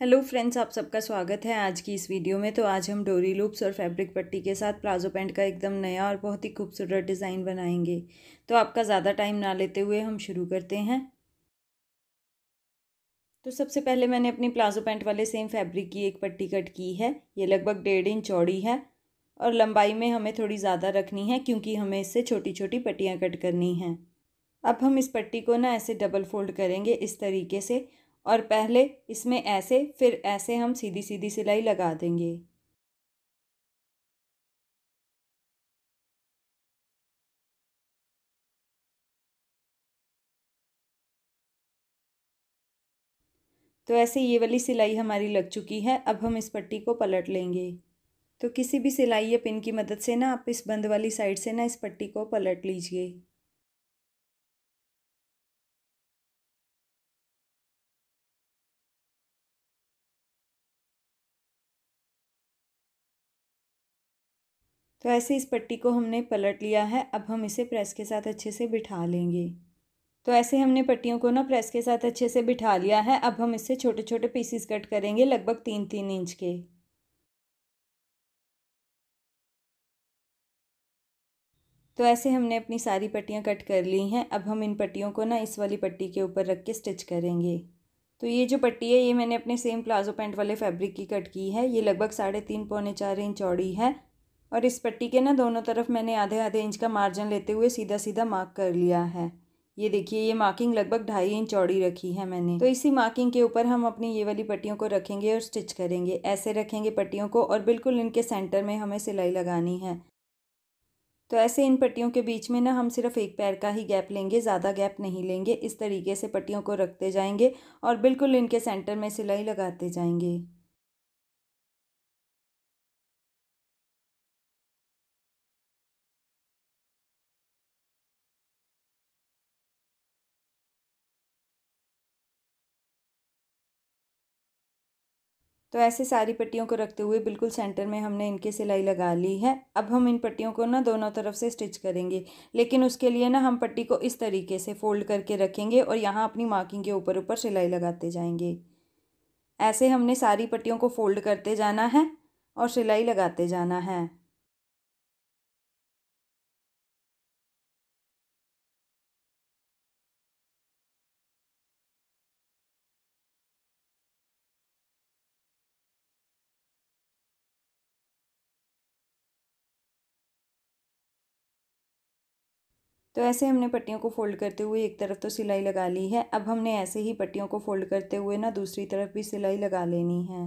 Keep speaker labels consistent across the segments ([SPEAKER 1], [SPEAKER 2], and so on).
[SPEAKER 1] Hello friends आप सबका स्वागत है आज की इस वीडियो में तो आज हम डोरी लूप्स और फैब्रिक पट्टी के साथ प्लाजो पैंट का एकदम नया और बहुत ही खूबसूरत डिज़ाइन बनाएंगे तो आपका ज़्यादा टाइम ना लेते हुए हम शुरू करते हैं तो सबसे पहले मैंने अपनी प्लाजो पैंट वाले सेम फैब्रिक की एक पट्टी कट की है ये लगभग डेढ़ इंच चौड़ी है और लंबाई में हमें थोड़ी ज़्यादा रखनी है क्योंकि हमें इससे छोटी छोटी पट्टियाँ कट करनी हैं अब हम इस पट्टी को ना ऐसे डबल फोल्ड करेंगे इस तरीके से और पहले इसमें
[SPEAKER 2] ऐसे फिर ऐसे हम सीधी सीधी सिलाई लगा देंगे तो ऐसे ये वाली सिलाई हमारी लग चुकी है अब हम इस पट्टी को पलट लेंगे तो किसी भी सिलाई या पिन की मदद से ना आप इस बंद वाली साइड से ना इस पट्टी को पलट लीजिए तो ऐसे इस पट्टी को हमने पलट लिया है अब हम इसे प्रेस के साथ अच्छे से बिठा लेंगे
[SPEAKER 1] तो ऐसे हमने पट्टियों को ना प्रेस के साथ अच्छे से बिठा लिया है अब हम इससे छोटे छोटे
[SPEAKER 2] पीसीस कट करेंगे लगभग तीन तीन इंच के तो ऐसे हमने अपनी सारी पट्टियाँ कट कर ली हैं
[SPEAKER 1] अब हम इन पट्टियों को ना इस वाली पट्टी के ऊपर रख के स्टिच करेंगे तो ये जो पट्टी है ये मैंने अपने सेम प्लाजो पैंट वाले फैब्रिक की कट की है ये लगभग साढ़े तीन पौने चार इंच चौड़ी है और इस पट्टी के ना दोनों तरफ मैंने आधे आधे इंच का मार्जिन लेते हुए सीधा सीधा मार्क कर लिया है ये देखिए ये मार्किंग लगभग ढाई इंच चौड़ी रखी है मैंने तो इसी मार्किंग के ऊपर हम अपनी ये वाली पट्टियों को रखेंगे और स्टिच करेंगे ऐसे रखेंगे पट्टियों को और बिल्कुल इनके सेंटर में हमें सिलाई लगानी है तो ऐसे इन पट्टियों के बीच में ना हम सिर्फ एक पैर का ही गैप लेंगे
[SPEAKER 2] ज़्यादा गैप नहीं लेंगे इस तरीके से पट्टियों को रखते जाएंगे और बिल्कुल इनके सेंटर में सिलाई लगाते जाएंगे तो ऐसे सारी पट्टियों को रखते हुए बिल्कुल सेंटर में हमने इनकी सिलाई लगा ली
[SPEAKER 1] है अब हम इन पट्टियों को ना दोनों तरफ से स्टिच करेंगे लेकिन उसके लिए ना हम पट्टी को इस तरीके से फोल्ड करके रखेंगे और यहाँ अपनी मार्किंग के ऊपर ऊपर सिलाई लगाते जाएंगे
[SPEAKER 2] ऐसे हमने सारी पट्टियों को फोल्ड करते जाना है और सिलाई लगाते जाना है तो ऐसे हमने पट्टियों को फोल्ड करते हुए एक तरफ तो सिलाई लगा ली है अब हमने ऐसे ही पट्टियों को फोल्ड करते हुए ना दूसरी तरफ भी सिलाई लगा लेनी है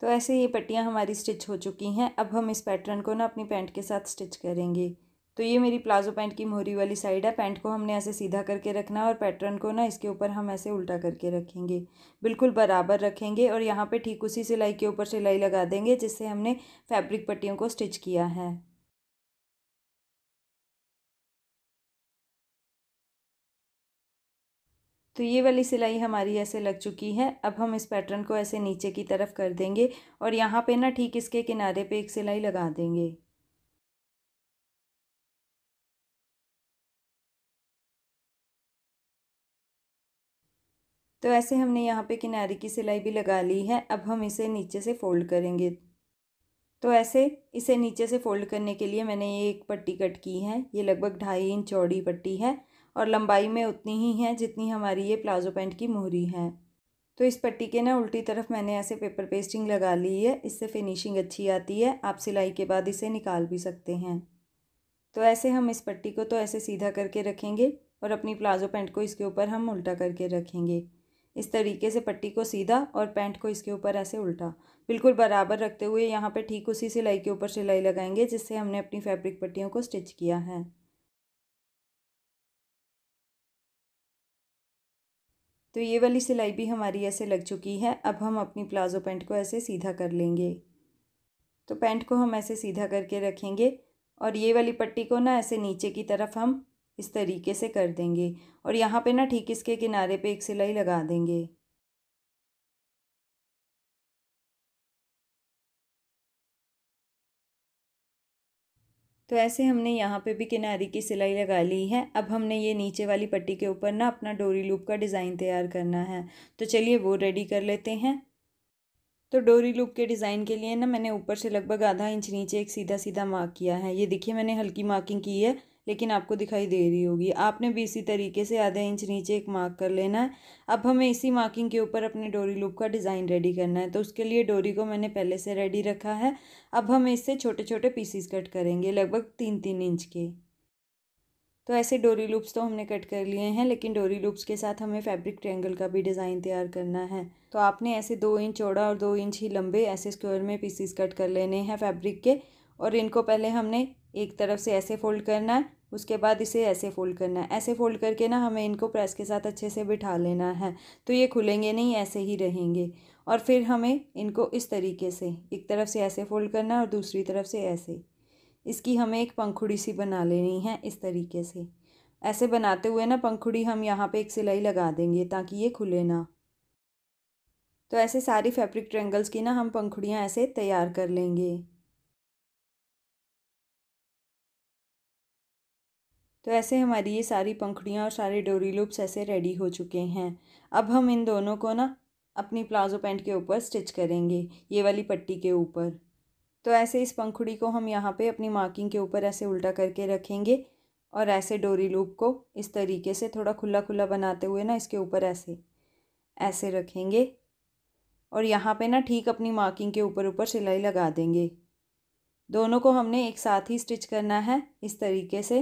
[SPEAKER 2] तो ऐसे ये पट्टियाँ हमारी स्टिच हो चुकी हैं अब हम इस पैटर्न को ना अपनी पैंट के साथ स्टिच करेंगे तो ये मेरी
[SPEAKER 1] प्लाजो पैंट की मोहरी वाली साइड है पैंट को हमने ऐसे सीधा करके रखना है और पैटर्न को ना इसके ऊपर हम ऐसे उल्टा करके रखेंगे बिल्कुल बराबर रखेंगे और यहाँ पे ठीक उसी सिलाई के ऊपर सिलाई लगा देंगे
[SPEAKER 2] जिससे हमने फैब्रिक पट्टियों को स्टिच किया है तो ये वाली सिलाई हमारी ऐसे लग चुकी है अब हम इस पैटर्न को ऐसे नीचे की तरफ कर देंगे और यहाँ पर ना ठीक इसके किनारे पे एक सिलाई लगा देंगे तो ऐसे हमने यहाँ पे किनारे की सिलाई भी लगा ली है अब हम इसे नीचे से फोल्ड करेंगे
[SPEAKER 1] तो ऐसे इसे नीचे से फोल्ड करने के लिए मैंने ये एक पट्टी कट की है ये लगभग ढाई इंच चौड़ी पट्टी है और लंबाई में उतनी ही है जितनी हमारी ये प्लाजो पैंट की मोहरी है तो इस पट्टी के ना उल्टी तरफ मैंने ऐसे पेपर पेस्टिंग लगा ली है इससे फिनिशिंग अच्छी आती है आप सिलाई के बाद इसे निकाल भी सकते हैं तो ऐसे हम इस पट्टी को तो ऐसे सीधा करके रखेंगे और अपनी प्लाजो पैंट को इसके ऊपर हम उल्टा करके रखेंगे इस तरीके से पट्टी को सीधा और पैंट को इसके ऊपर ऐसे उल्टा बिल्कुल बराबर रखते
[SPEAKER 2] हुए यहाँ पे ठीक उसी सिलाई के ऊपर सिलाई लगाएंगे जिससे हमने अपनी फैब्रिक पट्टियों को स्टिच किया है तो ये वाली सिलाई भी हमारी ऐसे लग चुकी है अब हम अपनी प्लाज़ो पैंट को ऐसे सीधा कर लेंगे
[SPEAKER 1] तो पैंट को हम ऐसे सीधा करके रखेंगे और ये वाली पट्टी को ना ऐसे नीचे
[SPEAKER 2] की तरफ हम इस तरीके से कर देंगे और यहाँ पे ना ठीक इसके किनारे पे एक सिलाई लगा देंगे तो ऐसे हमने यहाँ पे भी किनारे
[SPEAKER 1] की सिलाई लगा ली है अब हमने ये नीचे वाली पट्टी के ऊपर ना अपना डोरी लूप का डिज़ाइन तैयार करना है तो चलिए वो रेडी कर लेते हैं तो डोरी लूप के डिज़ाइन के लिए ना मैंने ऊपर से लगभग आधा इंच नीचे एक सीधा सीधा मार्क किया है ये देखिए मैंने हल्की मार्किंग की है लेकिन आपको दिखाई दे रही होगी आपने भी इसी तरीके से आधा इंच नीचे एक मार्क कर लेना है अब हमें इसी मार्किंग के ऊपर अपने डोरी लूप का डिज़ाइन रेडी करना है तो उसके लिए डोरी को मैंने पहले से रेडी रखा है अब हम इससे छोटे छोटे पीसीस कट करेंगे लगभग तीन तीन इंच के तो ऐसे डोरी लूप्स तो हमने कट कर लिए हैं लेकिन डोरी लूप्स के साथ हमें फैब्रिक ट्रेंगल का भी डिज़ाइन तैयार करना है तो आपने ऐसे दो इंच चौड़ा और दो इंच ही लंबे ऐसे स्क्वायर में पीसीस कट कर लेने हैं फैब्रिक के और इनको पहले हमने एक तरफ से ऐसे फोल्ड करना है उसके बाद इसे ऐसे फोल्ड करना है ऐसे फोल्ड करके ना हमें इनको प्रेस के साथ अच्छे से बिठा लेना है तो ये खुलेंगे नहीं ऐसे ही रहेंगे और फिर हमें इनको इस तरीके से एक तरफ से ऐसे फोल्ड करना है और दूसरी तरफ से ऐसे इसकी हमें एक पंखुड़ी सी बना लेनी है इस तरीके से ऐसे बनाते हुए ना पंखुड़ी हम यहाँ पे एक सिलाई लगा देंगे ताकि ये
[SPEAKER 2] खुले ना तो ऐसे सारी फैब्रिक ट्रेंगल्स की ना हम पंखुड़ियाँ ऐसे तैयार कर लेंगे तो ऐसे हमारी ये सारी पंखड़ियाँ और सारे डोरी लूप्स ऐसे रेडी हो चुके हैं
[SPEAKER 1] अब हम इन दोनों को ना अपनी प्लाजो पैंट के ऊपर स्टिच करेंगे ये वाली पट्टी के ऊपर तो ऐसे इस पंखुड़ी को हम यहाँ पे अपनी मार्किंग के ऊपर ऐसे उल्टा करके रखेंगे और ऐसे डोरी लूप को इस तरीके से थोड़ा खुला खुला बनाते हुए ना इसके ऊपर ऐसे ऐसे रखेंगे और यहाँ पे ना ठीक अपनी मार्किंग के ऊपर ऊपर सिलाई लगा देंगे दोनों को हमने एक साथ ही स्टिच करना है इस तरीके से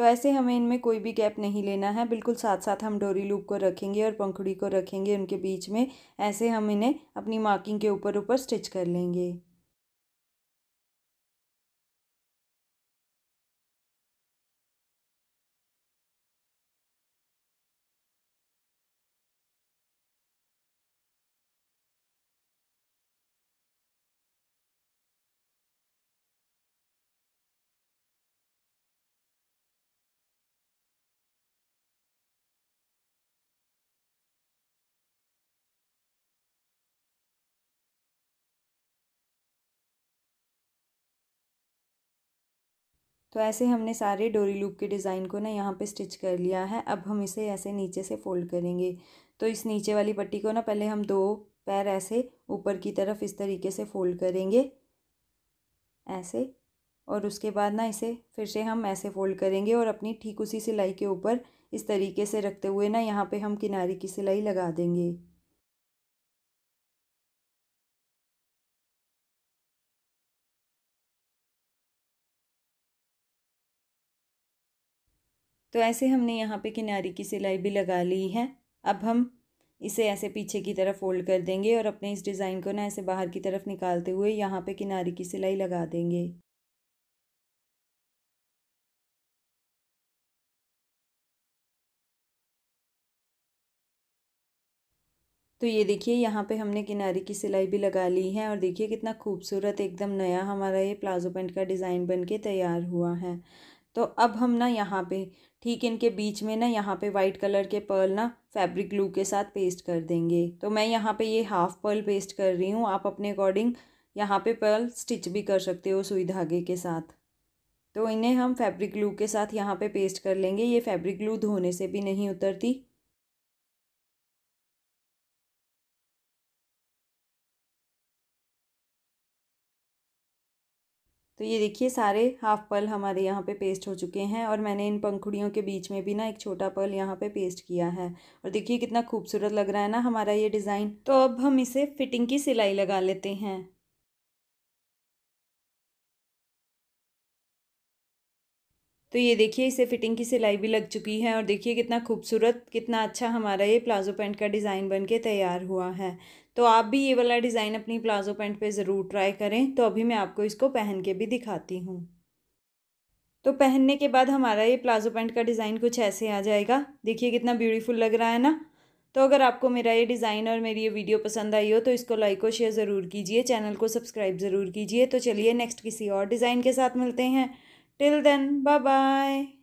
[SPEAKER 1] तो ऐसे हमें इनमें कोई भी गैप नहीं लेना है बिल्कुल साथ साथ हम डोरी लूप को रखेंगे और
[SPEAKER 2] पंखुड़ी को रखेंगे उनके बीच में ऐसे हम इन्हें अपनी मार्किंग के ऊपर ऊपर स्टिच कर लेंगे तो ऐसे हमने सारे डोरी लूप के डिज़ाइन को ना यहाँ पे स्टिच कर लिया है अब हम इसे ऐसे नीचे से फोल्ड करेंगे
[SPEAKER 1] तो इस नीचे वाली पट्टी को ना पहले हम दो पैर ऐसे ऊपर की तरफ इस तरीके से फोल्ड करेंगे ऐसे और उसके बाद ना इसे फिर से हम ऐसे
[SPEAKER 2] फोल्ड करेंगे और अपनी ठीक उसी सिलाई के ऊपर इस तरीके से रखते हुए ना यहाँ पे हम किनारे की सिलाई लगा देंगे तो ऐसे हमने यहाँ पे किनारी की सिलाई भी लगा ली है अब
[SPEAKER 1] हम इसे ऐसे पीछे की तरफ फोल्ड कर देंगे और अपने इस डिज़ाइन को ना ऐसे बाहर की तरफ निकालते हुए
[SPEAKER 2] यहाँ पे किनारी की सिलाई लगा देंगे तो ये देखिए यहाँ पे हमने किनारे की सिलाई भी लगा ली है और देखिए कितना
[SPEAKER 1] खूबसूरत एकदम नया हमारा ये प्लाज़ो पेंट का डिज़ाइन बन के तैयार हुआ है तो अब हम ना यहाँ पे ठीक इनके बीच में ना यहाँ पे वाइट कलर के पर्ल ना फैब्रिक ग्लू के साथ पेस्ट कर देंगे तो मैं यहाँ पे ये हाफ पर्ल पेस्ट कर रही हूँ आप अपने अकॉर्डिंग यहाँ पे पर्ल स्टिच भी कर सकते हो सुई धागे के साथ तो इन्हें हम फैब्रिक ग्लू
[SPEAKER 2] के साथ यहाँ पे पेस्ट कर लेंगे ये फैब्रिक ग्लू धोने से भी नहीं उतरती तो ये देखिए सारे हाफ पल हमारे यहाँ पे पेस्ट हो चुके
[SPEAKER 1] हैं और मैंने इन पंखुड़ियों के बीच में भी ना एक छोटा पल यहाँ पे पेस्ट किया है और देखिए कितना
[SPEAKER 2] खूबसूरत लग रहा है ना हमारा ये डिज़ाइन तो अब हम इसे फिटिंग की सिलाई लगा लेते हैं तो ये देखिए इसे फिटिंग की सिलाई भी लग चुकी है और देखिए कितना खूबसूरत कितना अच्छा हमारा ये प्लाजो
[SPEAKER 1] पैंट का डिज़ाइन बन के तैयार हुआ है तो आप भी ये वाला डिज़ाइन अपनी प्लाजो पैंट पे ज़रूर ट्राई करें तो अभी मैं आपको इसको पहन के भी दिखाती हूँ तो पहनने के बाद हमारा ये प्लाजो पैंट का डिज़ाइन कुछ ऐसे आ जाएगा देखिए कितना ब्यूटीफुल लग रहा है ना तो अगर आपको मेरा ये डिज़ाइन और मेरी ये वीडियो पसंद आई हो तो इसको लाइक और शेयर ज़रूर कीजिए चैनल को सब्सक्राइब
[SPEAKER 2] ज़रूर कीजिए तो चलिए नेक्स्ट किसी और डिज़ाइन के साथ मिलते हैं Till then, bye bye.